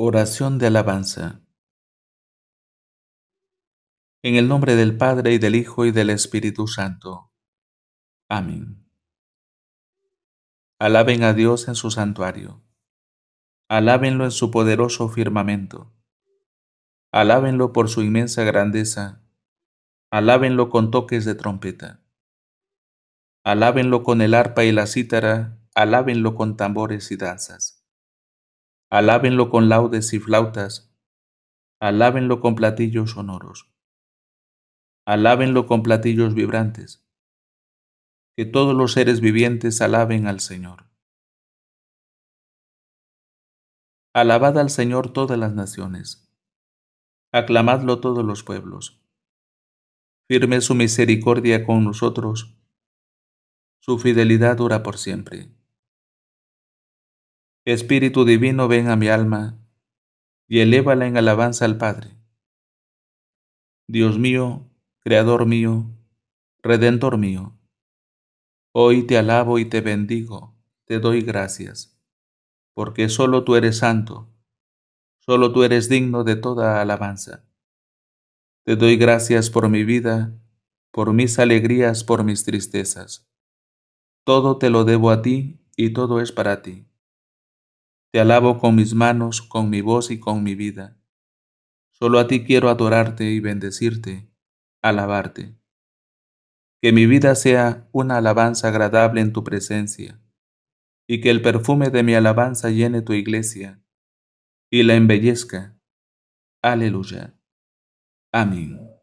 Oración de alabanza. En el nombre del Padre y del Hijo y del Espíritu Santo. Amén. Alaben a Dios en su santuario. Alábenlo en su poderoso firmamento. Alábenlo por su inmensa grandeza. Alábenlo con toques de trompeta. Alábenlo con el arpa y la cítara. Alábenlo con tambores y danzas. Alábenlo con laudes y flautas, alábenlo con platillos sonoros, alábenlo con platillos vibrantes, que todos los seres vivientes alaben al Señor. Alabad al Señor todas las naciones, aclamadlo todos los pueblos. Firme su misericordia con nosotros, su fidelidad dura por siempre. Espíritu Divino, ven a mi alma y elévala en alabanza al Padre. Dios mío, Creador mío, Redentor mío, hoy te alabo y te bendigo, te doy gracias, porque solo tú eres santo, solo tú eres digno de toda alabanza. Te doy gracias por mi vida, por mis alegrías, por mis tristezas. Todo te lo debo a ti y todo es para ti. Te alabo con mis manos, con mi voz y con mi vida. Solo a ti quiero adorarte y bendecirte, alabarte. Que mi vida sea una alabanza agradable en tu presencia, y que el perfume de mi alabanza llene tu iglesia y la embellezca. Aleluya. Amén.